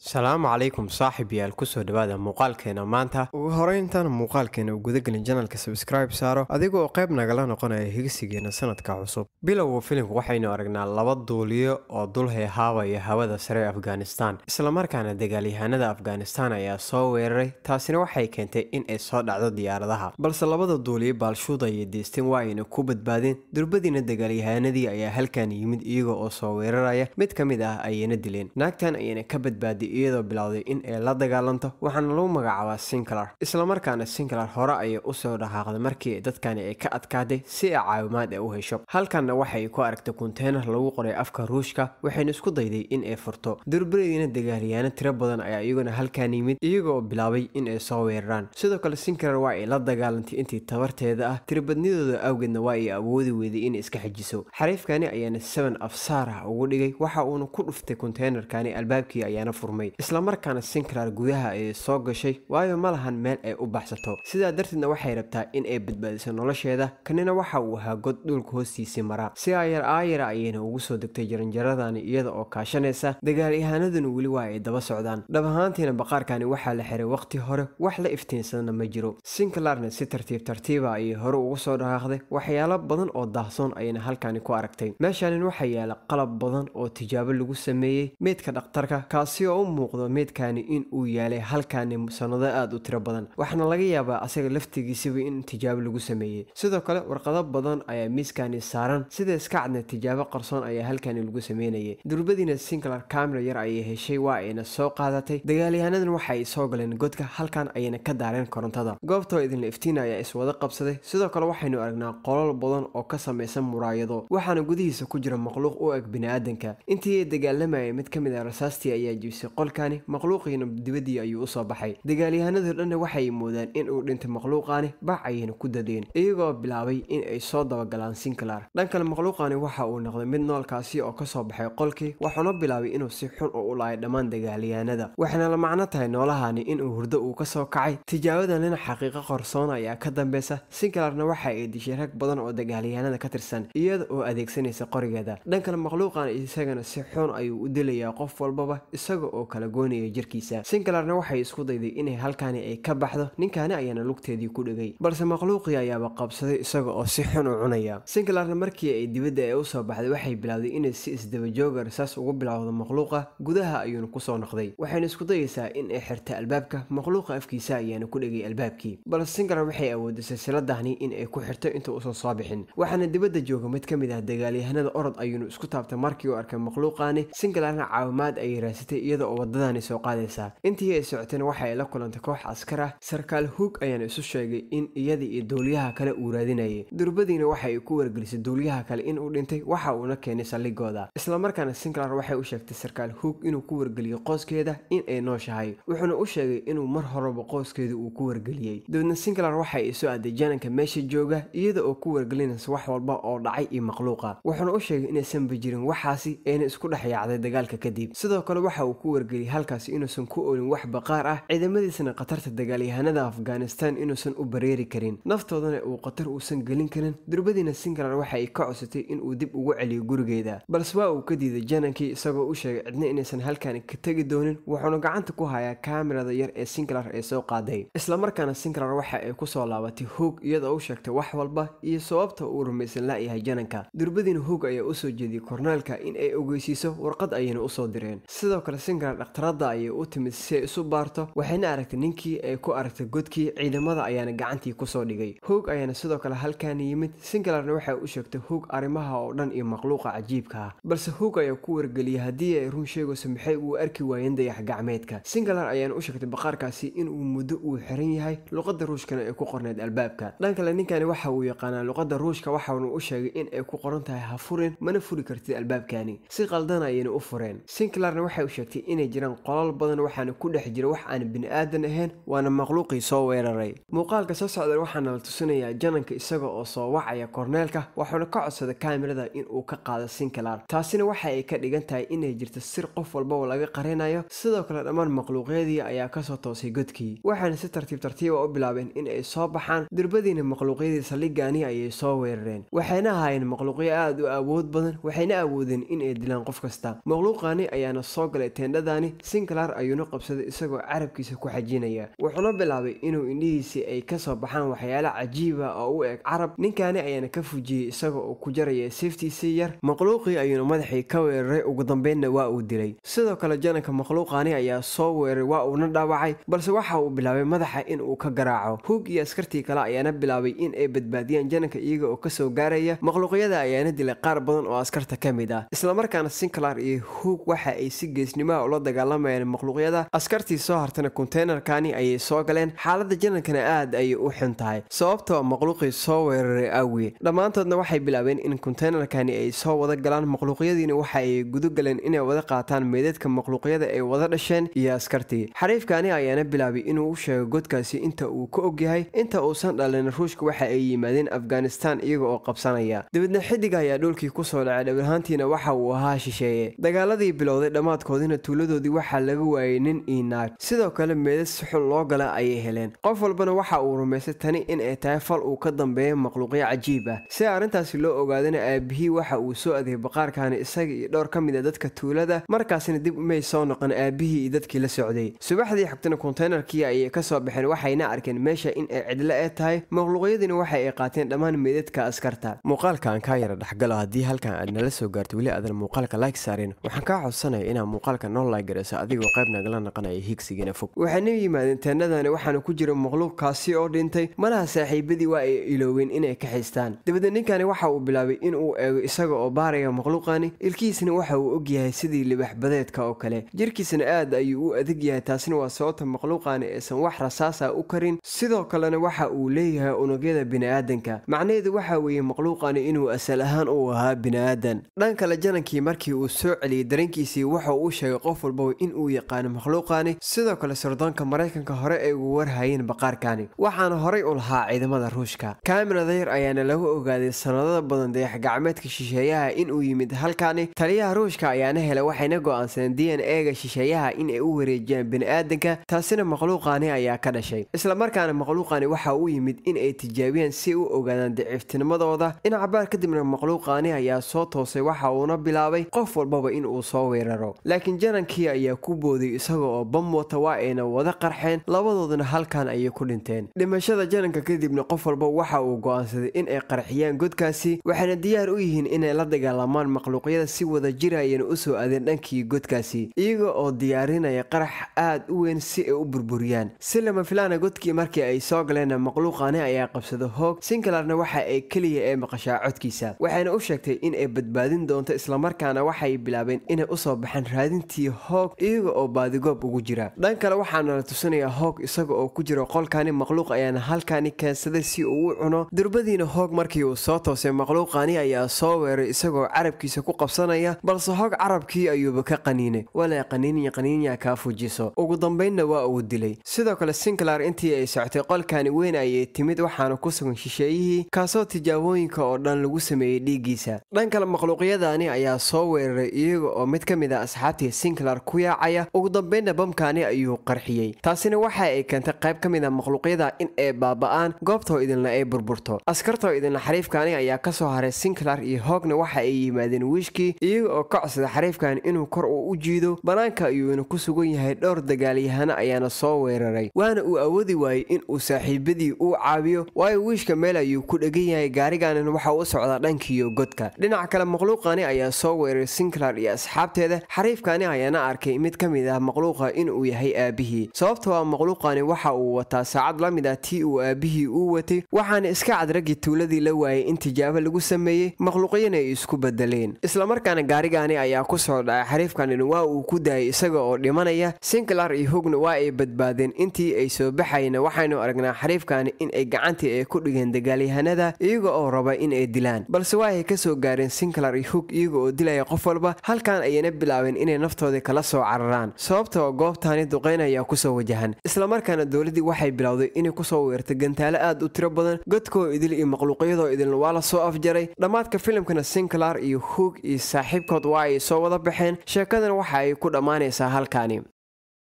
salaamu calaykum saaxiibyaal kusoo dhawaada muuqaalkeena maanta ugu horeyntan muuqaalkeena u gudagelin janalka sabskribe saaro adigoo qayb nagala noqonaya higsigeena sanadka cusub bilowga filimka waxaynu aragnaa laba duuliyo oo dul heehaaba iyo hawada sare afghanistan islamarkaana dagaalyahaanada afghanistan ayaa soo weeraray taasina waxay keentay in ay soo dhacdo diyaaradaha balse labada duuliyo baalshuuda iyo deystin waa ayna ku badbaadeen durbadiina dagaalyahaanadii ayaa halkan yimid iyagoo oo soo weeraraya mid ka mid ah ayayna dileen naagtan ayayna ka badbaadi iyadoo bilowday in ay la dagaalanto waxaana lagu magacaabaa sinclar markaana sinclar hore ayay usoo dhaqaaqday markii dadkani ay ka adkaaday si ay caawimaad ee u hesho halkanna waxay ku aragtay kunteynar lagu qoray afka ruushka waxayna isku dayday in ay furto durburigiina dagaalyaano tiro badan ayaa iyaguna halkan yimid iyagoo bilaabay in ay soo weeraraan sidoo kale sinclar waa ay la dagaalantay intii tabarteeda ah tiribadnidooda awgeedna waa ay awoodi weyday inay iska xejiso xariifkani ayaana seven afsaar ah ugu dhigay waxa uuna ku dhuftay kunteynerkani albaabkii ayaana furmay tartamay islamarkaana sincrar gudaha ayay soo gashay waayo ma lahan meel ay u baxsato sidaa darteedna waxay rabtaa in ay badbaadiso nolosheeda kanina waxa uu ahaa god dhulka hoostiisii maraa si aayar aayara ayayna ugu soo degtay jaranjaradani iyada oo kaashanaysa dagaal dagaalyahaanaduna weli waa ay daba socdaan dhab ahaantiina baqaarkani waxaa la xiray wakhti hore wax la iftiinsadana ma jiro sinclarna si tartiib tartiiba ah ayay hore ugu soo dhaqaaqday waxyaalo badan oo daahsoon ayayna halkani ku aragtay meeshaanin waxaa yaala qalab badan oo tijaabo lagu sameeyey meydka dhakhtarka kaasi oo u muuqdo meydkaani in uu yaalay halkaani sannado aada u tiro badan waxaana laga yaabaa asaga laftigiisiba in tijaabo lagu sameeyey sidoo kale warqado badan ayaa miiskani saaran sida skacdna tijaabo qarsoon ayaa halkani lagu sameynayay durbadiina sinclar camera yar ayay heshay waa ayna soo qaadatay dagaalyahaanadan waxa ay soo galeen godka halkan ayayna ka daareen korontada goobtoo idinla iftiina ayaa iswada qabsaday sidoo kale waxaynu aragnaa qolol badan oo ka samaysan muraayado waxaana gudihiisa ku jira makhluuq u eg bini aadanka intii ay dagaalamayay mid ka mid ah rasaastii ayaa jibsay qolkaani makhluuqiina dibadii ayuu usoo baxay dagaalyahanadu dhanna waxay moodaan in uu dhintay makhluuqaani bac ayayna ku dadeen iyagoo bilaabay in ay soo dabagalaan sinclar dhan kale makhluuqaani waxa uu noqday mid noolkaasi oo ka soo baxay qolkii waxuuna bilaabay inuu si xun oo u laayay dhammaan dagaalyahanada waxayna la macno tahay noolahani inuu hurdo uu ka soo kacay tijaabadanina xaqiiqo qarsoon ayaa ka dambaysa sinclarna waxa ay dishay rag badan oo dagaalyahanada ka tirsan iyada oo adeegsanaysa qorigeeda dhan kale makhluuqaani isagana si xun ayuu u dilayaa qof walbaba isaga oo kala goynaya jirkiisa singalarna waxay isku dayday inay halkaani ay ka baxdo ninkaani ayaana lugteedii ku dhegay balse makhluuqii ayaaba qabsaday isaga oo si xun u cunaya singalarna markii ay dibadda ee usoo baxday waxay bilowday inay si isdabajooga rasaas ugu bilowdo makhluuqa gudaha ayuuna kusoo noqday waxayna isku dayaysaa in ay xirta albaabka makhluuqa afkiisa ayaana ku dhegay albaabkii balse singalar waxay awoodday silsiladahni in ay ku xirto inta usan soo bixin waxaana dibadda jooga mid ka mid ah dagaalyahanada orod ayuunu isku taabtay markii uu arkay makhluuqaani singalarna caawimaad ayay raasatay iyada oo waddadani soo qaadaysaa intii ay socotayna waxa ay la kulantay koox askar ah sarkaal hug ayaana isu sheegay in iyada iyo duuliyaha kale uu raadinayay durbadiina waxa ay ku wargelisay duuliyaha kale in uu dhintay waxa uuna keenay salligooda islamarkaana sinclar waxay u sheegtay sarkaal hug inuu ku wargeliyey qooskeeda in ay nooshahay wuxuuna u sheegay inuu mar horeba qooskeeda uu ku wargeliyey dabadna sinclar waxa ay soo aaday jananka meesha jooga iyada oo ku wargelinaysa wax walba oo dhacay iyo makhluuqa wuxuuna u sheegay inaysanba jirin waxaasi ayna isku dhex yaacday dagaalka kadib sidoo kale waxa uu ku geli halkaasi inuusan ku oolin wax baqaar ah ciidamadiisana khatarta dagaalyahanada afghanistan inuusan u bareeri karin naftoodana uu qatar uusan gelin karin durbadiina singlar waxa ay ka codsatay inuu dib ugu celiyo gurigeeda balse waa uu ka diiday janankii isagoo u sheegay cidna inaysan halkani ka tegi doonin wuxuuna gacanta ku hayaa kaamirada yar ee singlar ee soo qaaday islamarkaana singlar waxa ay kusoo laabatay hoog iyadoo u sheegtay wax walba iyo sababta uu rumaysan la'yahay jananka durbadiina hoog ayaa usoo jeediyey kornaalka in ay ogeysiiso warqad ayayna usoo direen sidoo kale singlar markaan dhakhtarada ayay u timid si ay isu baarto waxayna aragtay ninkii ay ku aragtay godkii ciidamada ayaana gacantii ku soo dhigay hoog ayaana sidoo kale halkan yimid singalarna waxay u sheegtay hoog arrimaha oo dhan iyo makhluuqa cajiibka ah balse hoog ayaa ku wargeliyay haddii ay run sheegayso maxay uu arki waayeen dayax gacmeedka singalar ayaana u sheegtay bakhaarkaasi inuu muddo uu xiran yahay luqadda ruushkana ay ku qorneyd albaabka dhan kale ninkani waxa uu yaqaanaa luqadda ruushka waxauna u sheegay in ay ku qoran tahay ha furin mana furi kartid albaabkani si qaldan ayayna u fureen singalarna waxay u sheegtay in inay jiraan qolal badan waxaana ku dhex jira wax aan bini aadan ahayn waana makhluuqii soo weeraray muuqaalka soo socda waxaana la tusinayaa jananka isaga oo soo wacaya korneelka wuxuuna ka codsaday kaamirada inuu ka qaado sinkilar taasina waxa ay ka dhigan tahay inay jirto sir qof walbaba laga qarinayo sidoo kale dhammaan makhluuqyadii ayaa kasoo toosay godkii waxaana si tartiib tartiiba ah u bilaabeen in ay soo baxaan durbadiina makhluuqyadii saldhigaani ayay soo weerareen waxayna ahaayeen makhluuqyo aada u awood badan waxayna awoodeen inay dilaan qof kasta makhluuqaani ayaana soo galay teendhada xafladani sinclar ayuuna qabsaday isagoo carabkiisa ku xajinaya wuxuuna bilaabay inuu indhihiisii ay kasoo baxaan waxyaala cajiiba ah oo u eg carab ninkaani ayaana ka fujiyey isaga oo ku jaraya saftiisii yar makhluuqii ayuuna madaxii ka weeraray ugu dambeynna waa uu dilay sidoo kale jananka makhluuqaani ayaa soo weeraray waa uuna dhaawacay balse waxa uu bilaabay madaxa in uu ka garaaco huug iyo askartii kale ayaana bilaabay in ay badbaadiyaan jananka iyaga oo kasoo gaaraya makhluuqyada ayaana dilay qaar badan oo askarta ka mid ah markaana sinclar iyo huug waxa ay si geesnimaha kula dagaalamayaan makhluuqyada askartii soo hartana konteynarkani ayay soo galeen xaalada janankana aad ayay u xun tahay sababtoo makhluuqii soo weeraray awgii dhammaantoodna waxay bilaabeen in konteynerkani ay soo wada galaan makhluuqyadiina waxa ay guda galeen inay wada qaataan meedeedka makhluuqyada ay wada dhasheen iyo askartii xariifkani ayaana bilaabay inuu u sheego godkaasi inta uu ka og yahay inta uusan dhalin ruushka waxa ay yimaadeen afghanistan iyaga oo qabsanaya dabeedna xidig ayaa dhulkii soo dhacay dhowrhaantiina waxa uu ahaa shisheeye dagaaladii bilowday dhammaadkoodina tuuladu labadoodii waxaa laga waayey nin iyo naag sidoo kale meedas suxul loo gala ayay heleen qof walbana waxa uu rumaysay tani in ay tahay fal uu ka dambeeya makhluuqyo cajiib ah si arrintaasi loo ogaadana aabihii waxa uu soo adeeyay baqaarkaani isaga iyo dhowr ka mid a ah dadka tuulada markaasina dib umay soo noqon aabihii iyo dadkii la socday subaxdii xogtana konteynerkii ayay ka soo baxeen waxayna arkeen meesha in ay cidlo ee tahay makhluuqyadiina waxa ay qaateen dhammaan meedadka askarta muuqaalka aan kaa yara dhexgalo haddii halkan aad nala soo gaarto weli aadan muuqaalka like saarin waxaan kaa codsanaya inaa muuqaalka noo talagaraysa adigoo qayb nagala naqanaya higsigiina fog waxaana yimaadeen teennadani waxaana ku jira kaasi oo dhintay malaha saaxiibadii waa ay iloobeen inay kaxaystaan dabadeed ninkani waxa uu bilaabay in uu eego isaga oo baaraya makhluuqani ilkihiisna waxa uu og yahay sidii libax badeedka oo kale jirkiisna aad ayuu u adeg yahay taasina waa sababta makhluuqani aysan wax rasaasa u karin sidoo kalena waxa uu leeyahay unugyada biniaadanka macnaheedu waxa weeye makhluuqani inuu asal ahaan uu ahaa biniaadan dhan kale janankii markii uu soo celiyey dareenkiisii waxauu u sheegay qof walbaba in uu yaqaano makhluuqani sidoo kale sirdoonka maraykanka hore ay ugu warhayeen baqaarkani waxaana horay u lahaa ciidamada ruushka kamirada yar ayaana lagu ogaaday sanadada badan dayax gacmeedka shisheeyaha in uu yimid halkaani taliyaha ruushka ayaana hela waxayna go'aansadeen d n e shisheeyaha in ay u wareejiyaan bini'aadanka taasina makhluuqani ayaa ka dhashay isla markaana makhluuqani waxa u yimid in ay tijaabiyaan si u ogaadaan daciiftinimadooda incabaar kadibna makhluuqaani ayaa soo toosay waxa uuna bilaabay qof walbaba in uu soo weeraro laakiin jananki Turkiya ayaa ku booday isaga oo bam waa ayna wada qarxeen labadooduna halkan ayay ku dhinteen dhimashada jananka kadibna qof walba waxa uu go'aansaday in ay qarxiyaan godkaasi waxayna diyaar u yihiin inay la dagaalamaan makhluuqyada si wada jirayana u soo aadeen dhankii godkaasi iyaga oo diyaarinaya qarax aad u weyn si ay u burburiyaan si lama filaana ah, godkii markii ay soo galeenna makhluuqaani ayaa qabsada hoog sinkalarna waxa ay keliya ee maqashaa codkiisa waxayna u sheegtay in ay badbaadin doonto islamarkaana waxay bilaabeen inay usoo baxaan raadintii hoog iyaga oo baadigoob ugu jira dhan kale waxaanala tusinayaa hoog isaga oo ku jira qolkani makhluuq ayaana halkani keensaday si uu u cuno durbadiina hoog markii uu soo toosay makhluuqani ayaa soo weeray isagoo carabkiisa ku qabsanaya balse hoog carabkii ayuuba ka qaniinay walaa qaniiniya qaniinya kaa fujiso ugu dambaynna waa uu dilay sidoo kale sinclar intii ay socotay qolkani weyn ayay timid waxaana ku sugan shisheeyihii kaasoo tijaabooyinka oo dhan lagu sameeyey dhiiggiisa dhan kale maqluuqyadaani ayaa soo weeraray iyaga oo mid ka mid ah asxaabtii sinclar hitler ku yaacaya ugu dambeynna bamkaani ayuu qarxiyey taasina waxa ay keentay qayb ka mid a ah makhluuqyada in ay baaba'aan goobtoo idinla ay burburto askartoo idinla xariifkaani ayaa ka soo haray sinclar iyo hoogna waxa ay yimaadeen wiishkii iyaga oo ka codsada xariifkan inuu kor uu u jiido banaanka ayuuna ku sugan yahay dhowr dagaalyahano ayaana soo weeraray waana uu awoodi waayey in uu saaxiibadii uu caabiyo waayo wiishka meel ayuu ku dhegan yahay gaarigaanan waxa u socdaa dhankiiyo godka dhinaca kale makhluuqani ayaa soo weeraray sinclar iyo asxaabteeda xariifkaani ayaana waxaana arkay mid ka mid ah makhluuqa in uu yahay aabbihii sababtoo ah makhluuqani waxa uu wataa saacad la mid ah tii uu aabbihii uu watay waxaana iska cad raggii tuuladii la waayay in tijaabo lagu sameeyey makhluuqyana ay isku bedeleen islamarkaana gaarigani ayaa ku soo dhacay xariifkanina waa uu ku daayay isaga oo dhimanaya sinclar iyo hogna waa ay badbaadeen intii ay soo baxayna waxaynu aragnaa xariifkani in ay gacantii ay ku dhigeen dagaalyahanada iyaga oo raba in ay dilaan balse waa ay ka soo gaareen sinclar iyo hog iyaga oo dilaya qof walba halkan ayayna bilaabeen inay naftooda kala soo cararaan oo ah goobtaani duqayn ayaa ku soo wajahan isla markaana dowladdii waxay bilowday inay ku soo weertay gantaalo aad u tiro badan godkoo idil iyo makhluuqyadoo idilna waa la soo afjaray dhammaadka filimkana sinclar iyo hoog iyo saaxiibkood waa ay soo wada baxeen sheekadan waxa ay ku dhammaanaysaa halkaani